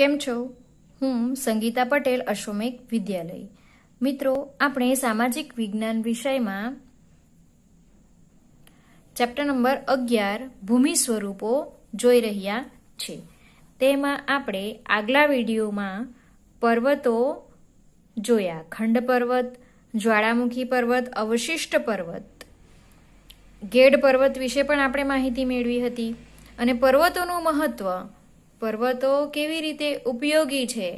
કેમ છો હું સંગીતા પટેલ અશ્વમેક વિદ્યાલય મિત્રો આપણે સામાજિક વિજ્ઞાન વિષયમાં ચેપ્ટર નંબર અગિયાર ભૂમિ સ્વરૂપો જોઈ રહ્યા છે તેમાં આપણે આગલા વિડીયોમાં પર્વતો જોયા ખંડ પર્વત જ્વાળામુખી પર્વત અવશિષ્ટ પર્વત ગેડ પર્વત વિશે પણ આપણે માહિતી મેળવી હતી અને પર્વતોનું મહત્ત્વ પર્વતો કેવી રીતે ઉપયોગી છે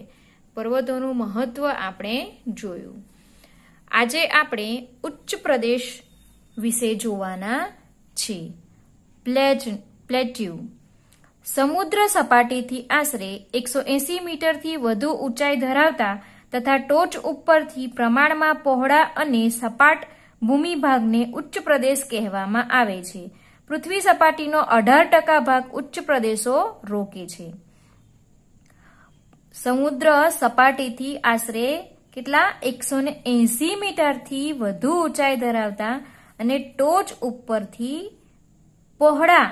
પર્વતોનું મહત્વ આપણે જોયું આજે આપણે ઉચ્ચ પ્રદેશ વિશે જોવાના છીએ પ્લેજ પ્લેટ્યુ સમુદ્ર સપાટીથી આશરે એકસો એંસી મીટરથી વધુ ઊંચાઈ ધરાવતા તથા ટોચ ઉપરથી પ્રમાણમાં પહોળા અને સપાટ ભૂમિભાગને ઉચ્ચ પ્રદેશ કહેવામાં આવે છે પૃથ્વી સપાટીનો અઢાર ટકા ભાગ ઉચ્ચ પ્રદેશો રોકે છે સમુદ્ર સપાટીથી આશરે કેટલા એકસો ને એસી મીટરથી વધુ ઊંચાઈ ધરાવતા અને ટોચ ઉપરથી પહોળા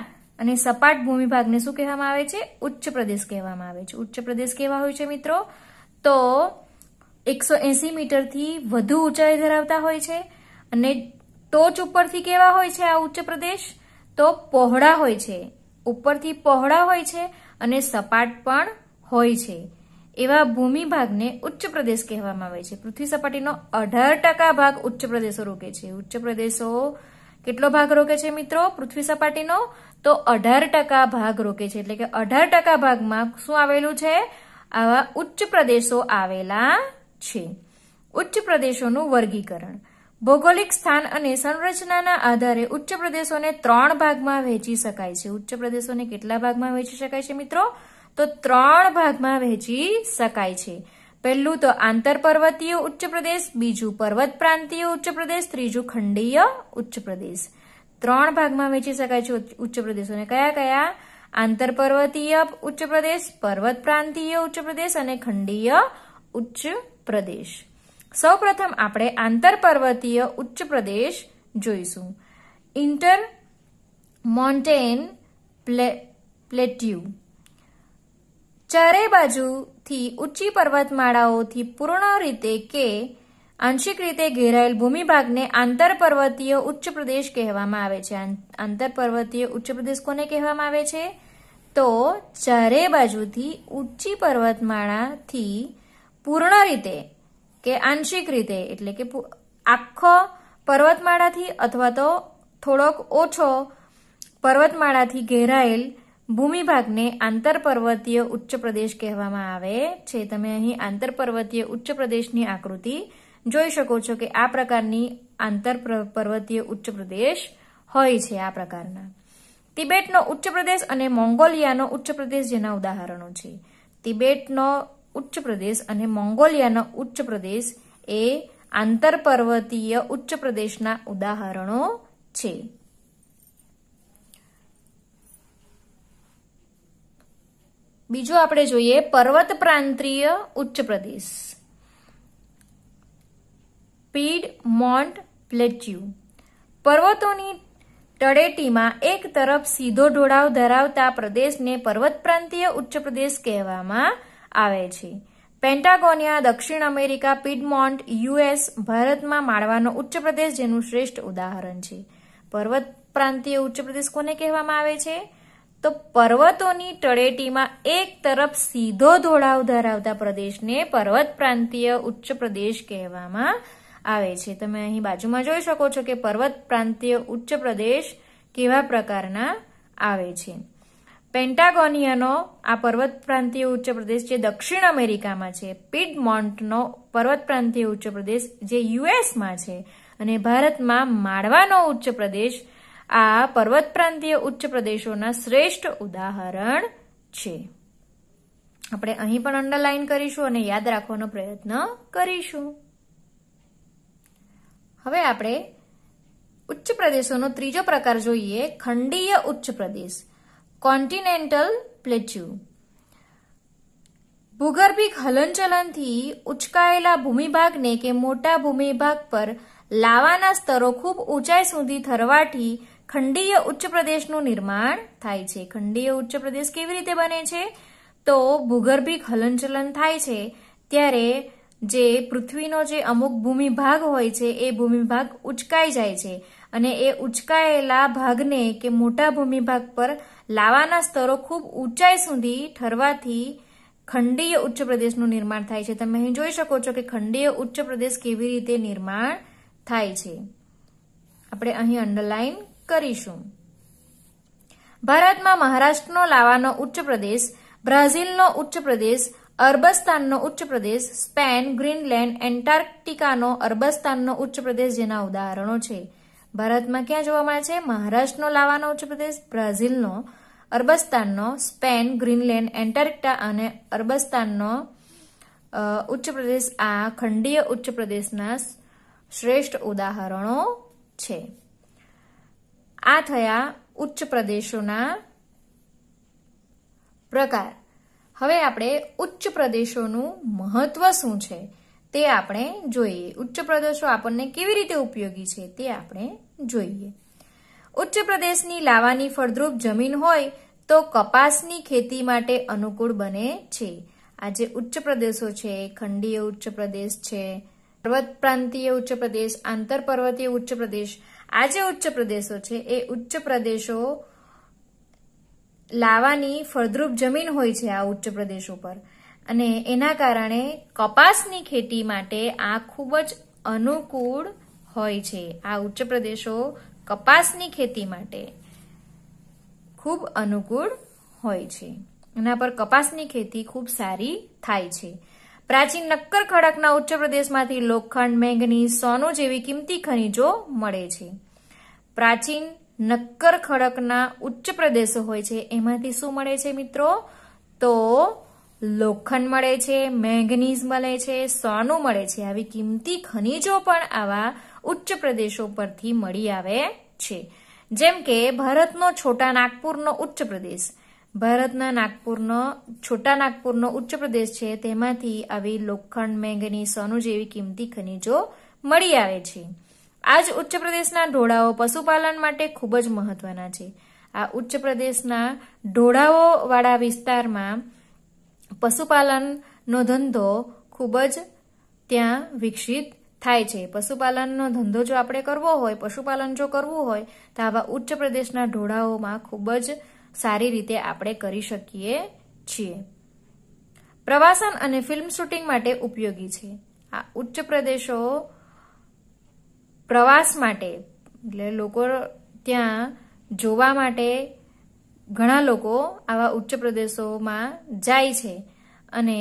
અને સપાટ ભૂમિ ભાગને શું કહેવામાં આવે છે ઉચ્ચ પ્રદેશ કહેવામાં આવે છે ઉચ્ચ પ્રદેશ કેવા હોય છે મિત્રો તો એકસો એસી મીટરથી વધુ ઊંચાઈ ધરાવતા હોય છે અને ટોચ ઉપરથી કેવા હોય છે આ ઉચ્ચ પ્રદેશ તો પહોળા હોય છે ઉપરથી પહોળા હોય છે અને સપાટ પણ હોય છે એવા ભૂમિ ભાગને ઉચ્ચ પ્રદેશ કહેવામાં આવે છે પૃથ્વી સપાટીનો અઢાર ટકા ભાગ ઉચ્ચ પ્રદેશો રોકે છે ઉચ્ચ પ્રદેશો કેટલો ભાગ રોકે છે મિત્રો પૃથ્વી સપાટીનો તો અઢાર ટકા ભાગ રોકે છે એટલે કે અઢાર ટકા ભાગમાં શું આવેલું છે આવા ઉચ્ચ પ્રદેશો આવેલા છે ઉચ્ચ પ્રદેશોનું વર્ગીકરણ ભૌગોલિક સ્થાન અને સંરચનાના આધારે ઉચ્ચ પ્રદેશોને ત્રણ ભાગમાં વહેંચી શકાય છે ઉચ્ચ પ્રદેશોને કેટલા ભાગમાં વહેંચી શકાય છે મિત્રો તો ત્રણ ભાગમાં વહેંચી શકાય છે પહેલું તો આંતર પર્વતીય ઉચ્ચ પ્રદેશ બીજું પર્વત પ્રાંતીય ઉચ્ચ પ્રદેશ ત્રીજું ખંડીય ઉચ્ચ પ્રદેશ ત્રણ ભાગમાં વહેંચી શકાય છે ઉચ્ચ પ્રદેશોને કયા કયા આંતર પર્વતીય ઉચ્ચ પ્રદેશ પર્વત પ્રાંતીય ઉચ્ચ પ્રદેશ અને ખંડીય ઉચ્ચ પ્રદેશ સૌપ્રથમ આપણે આંતરપર્વતીય ઉચ્ચ પ્રદેશ જોઈશું ઇન્ટર મોન્ટેન પ્લેટ્યુ ચારે બાજુથી ઊંચી પર્વતમાળાઓથી પૂર્ણ રીતે કે આંશિક રીતે ઘેરાયેલ ભૂમિભાગને આંતરપર્વતીય ઉચ્ચ પ્રદેશ કહેવામાં આવે છે આંતરપર્વતીય ઉચ્ચ પ્રદેશ કોને કહેવામાં આવે છે તો ચારે બાજુથી ઊંચી પર્વતમાળાથી પૂર્ણ રીતે કે આંશિક રીતે એટલે કે આખો પર્વતમાળાથી અથવા તો થોડોક ઓછો પર્વતમાળાથી ઘેરાયેલ ભૂમિભાગને આંતરપર્વતીય ઉચ્ચ પ્રદેશ કહેવામાં આવે છે તમે અહીં આંતરપર્વતીય ઉચ્ચ પ્રદેશની આકૃતિ જોઈ શકો છો કે આ પ્રકારની આંતર પર્વતીય ઉચ્ચ પ્રદેશ હોય છે આ પ્રકારના તિબેટનો ઉચ્ચ પ્રદેશ અને મોંગોલિયાનો ઉચ્ચ પ્રદેશ જેના ઉદાહરણો છે તિબેટનો ઉચ્ચ પ્રદેશ અને મોંગોલિયાનો ઉચ્ચ પ્રદેશ એ આંતરપર્વતીય ઉચ્ચ પ્રદેશના ઉદાહરણો છે બીજું આપણે જોઈએ પર્વત પ્રાંતીય ઉચ્ચ પ્રદેશ પીડ મોન્ટ પ્લેચ્યુ પર્વતોની તળેટીમાં એક તરફ સીધો ઢોળાવ ધરાવતા પ્રદેશને પર્વત પ્રાંતીય ઉચ્ચ પ્રદેશ કહેવામાં આવે છે પેન્ટાગોનિયા દક્ષિણ અમેરિકા પિડમોન્ટ યુએસ ભારતમાં માળવાનો ઉચ્ચ પ્રદેશ જેનું શ્રેષ્ઠ ઉદાહરણ છે પર્વત પ્રાંતીય ઉચ્ચ પ્રદેશ કોને કહેવામાં આવે છે તો પર્વતોની તળેટીમાં એક તરફ સીધો ધોળાવ ધરાવતા પ્રદેશને પર્વત પ્રાંતીય ઉચ્ચ પ્રદેશ કહેવામાં આવે છે તમે અહીં બાજુમાં જોઈ શકો છો કે પર્વત પ્રાંતીય ઉચ્ચ પ્રદેશ કેવા પ્રકારના આવે છે પેન્ટાગોનિયનો આ પર્વત પ્રાંતીય ઉચ્ચ પ્રદેશ જે દક્ષિણ અમેરિકામાં છે પિડમોન્ટનો પર્વત પ્રાંતીય ઉચ્ચ પ્રદેશ જે યુએસમાં છે અને ભારતમાં માળવાનો ઉચ્ચ પ્રદેશ આ પર્વત પ્રાંતીય ઉચ્ચ પ્રદેશોના શ્રેષ્ઠ ઉદાહરણ છે આપણે અહીં પણ અંડરલાઈન કરીશું અને યાદ રાખવાનો પ્રયત્ન કરીશું હવે આપણે ઉચ્ચ પ્રદેશોનો ત્રીજો પ્રકાર જોઈએ ખંડીય ઉચ્ચ પ્રદેશ કોન્ટિનેન્ટલ પ્લેચ્યુ ભૂગર્ભિક હલનચલનથી ઉચકાયેલા ભૂમિભાગને કે મોટા ભૂમિભાગ પર લાવાના સ્તરો ખૂબ ઊંચાઈ સુધી થરવાથી ખંડીય ઉચ્ચ પ્રદેશનું નિર્માણ થાય છે ખંડીય ઉચ્ચ પ્રદેશ કેવી રીતે બને છે તો ભૂગર્ભિક હલનચલન થાય છે ત્યારે જે પૃથ્વીનો જે અમુક ભૂમિભાગ હોય છે એ ભૂમિભાગ ઉચકાઈ જાય છે અને એ ઉચકાયેલા ભાગને કે મોટા ભૂમિભાગ પર લાવાના સ્તરો ખૂબ ઊંચાઈ સુધી ઠરવાથી ખંડીય ઉચ્ચ પ્રદેશનું નિર્માણ થાય છે તમે અહીં જોઈ શકો છો કે ખંડીય ઉચ્ચ પ્રદેશ કેવી રીતે નિર્માણ થાય છે આપણે અહીં અંડરલાઈન કરીશું ભારતમાં મહારાષ્ટ્રનો લાવાનો ઉચ્ચ પ્રદેશ બ્રાઝિલનો ઉચ્ચ પ્રદેશ અરબસ્તાનનો ઉચ્ચ પ્રદેશ સ્પેન ગ્રીનલેન્ડ એન્ટાર્કટિકાનો અરબસ્તાનનો ઉચ્ચ પ્રદેશ જેના ઉદાહરણો છે ભારતમાં ક્યાં જોવા મળે છે મહારાષ્ટ્રનો લાવાનો ઉચ્ચ પ્રદેશ બ્રાઝિલનો અરબસ્તાનનો સ્પેન ગ્રીનલેન્ડ એન્ટાર્કટા અને અરબસ્તાનનો ઉચ્ચ પ્રદેશ આ ખંડીય ઉચ્ચ પ્રદેશના શ્રેષ્ઠ ઉદાહરણો છે આ થયા ઉચ્ચ પ્રદેશોના પ્રકાર હવે આપણે ઉચ્ચ પ્રદેશોનું મહત્વ શું છે તે આપણે જોઈએ ઉચ્ચ પ્રદેશો આપણને કેવી રીતે ઉપયોગી છે તે આપણે જોઈએ ઉચ્ચ પ્રદેશની લાવાની ફળદ્રુપ જમીન હોય તો કપાસની ખેતી માટે અનુકૂળ બને છે આજે ઉચ્ચ પ્રદેશો છે ખંડીય ઉચ્ચ પ્રદેશ છે પર્વત પ્રાંતીય ઉચ્ચ પ્રદેશ આંતર પર્વતીય ઉચ્ચ પ્રદેશ આ જે ઉચ્ચ પ્રદેશો છે એ ઉચ્ચ પ્રદેશો લાવાની ફળદ્રુપ જમીન હોય છે આ ઉચ્ચ પ્રદેશો પર અને એના કારણે કપાસની ખેતી માટે આ ખૂબ જ અનુકૂળ હોય છે આ ઉચ્ચ પ્રદેશો કપાસની ખેતી માટે ખૂબ અનુકૂળ હોય છે એના પર કપાસની ખેતી ખૂબ સારી થાય છે પ્રાચીન નક્કર ખડકના ઉચ્ચ પ્રદેશમાંથી લોખંડ મેંગનીઝ સોનું જેવી કિંમતી ખનીજો મળે છે પ્રાચીન નક્કર ખડકના ઉચ્ચ પ્રદેશો હોય છે એમાંથી શું મળે છે મિત્રો તો લોખંડ મળે છે મેંગનીઝ મળે છે સોનું મળે છે આવી કિંમતી ખનીજો પણ આવા ઉચ્ચ પ્રદેશો પરથી મળી આવે છે જેમ કે ભારતનો છોટા નાગપુરનો ઉચ્ચ પ્રદેશ ભારતના નાગપુરનો છોટા નાગપુરનો ઉચ્ચ પ્રદેશ છે તેમાંથી આવી લોખંડ મેંગની સોનું જેવી કિંમતી ખનીજો મળી આવે છે આ જ ઉચ્ચ પ્રદેશના ઢોળાઓ પશુપાલન માટે ખૂબ જ મહત્વના છે આ ઉચ્ચ પ્રદેશના ઢોળાઓવાળા વિસ્તારમાં પશુપાલનનો ધંધો ખૂબ જ ત્યાં વિકસિત થાય છે પશુપાલનનો ધંધો જો આપણે કરવો હોય પશુપાલન જો કરવું હોય તો આવા ઉચ્ચ પ્રદેશના ઢોળાઓમાં ખૂબ જ સારી રીતે આપણે કરી શકીએ છીએ પ્રવાસન અને ફિલ્મ શૂટિંગ માટે ઉપયોગી છે આ ઉચ્ચ પ્રદેશો પ્રવાસ માટે એટલે લોકો ત્યાં જોવા માટે ઘણા લોકો આવા ઉચ્ચ પ્રદેશોમાં જાય છે અને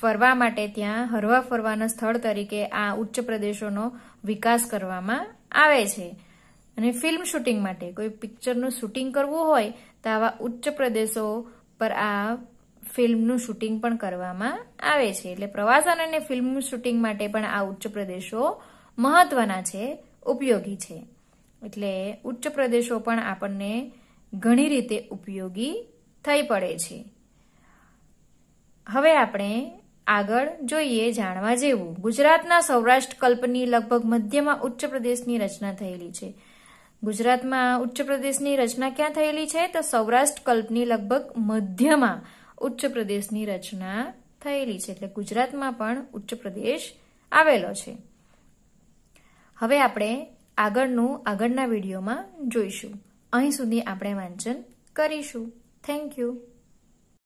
ફરવા માટે ત્યાં હરવા ફરવાના સ્થળ તરીકે આ ઉચ્ચ પ્રદેશોનો વિકાસ કરવામાં આવે છે અને ફિલ્મ શૂટિંગ માટે કોઈ પિક્ચરનું શૂટિંગ કરવું હોય તો આવા ઉચ્ચ પ્રદેશો પર આ ફિલ્મનું શૂટિંગ પણ કરવામાં આવે છે એટલે પ્રવાસન અને ફિલ્મનું શૂટિંગ માટે પણ આ ઉચ્ચ પ્રદેશો મહત્વના છે ઉપયોગી છે એટલે ઉચ્ચ પ્રદેશો પણ આપણને ઘણી રીતે ઉપયોગી થઈ પડે છે હવે આપણે આગળ જોઈએ જાણવા જેવું ગુજરાતના સૌરાષ્ટ્ર કલ્પની લગભગ મધ્યમાં ઉચ્ચ પ્રદેશની રચના થયેલી છે ગુજરાતમાં ઉચ્ચ પ્રદેશની રચના ક્યાં થયેલી છે તો સૌરાષ્ટ્ર કલ્પની લગભગ મધ્યમાં ઉચ્ચ પ્રદેશની રચના થયેલી છે એટલે ગુજરાતમાં પણ ઉચ્ચ પ્રદેશ આવેલો છે હવે આપણે આગળનું આગળના વિડીયોમાં જોઈશું અહીં સુધી આપણે વાંચન કરીશું થેન્ક યુ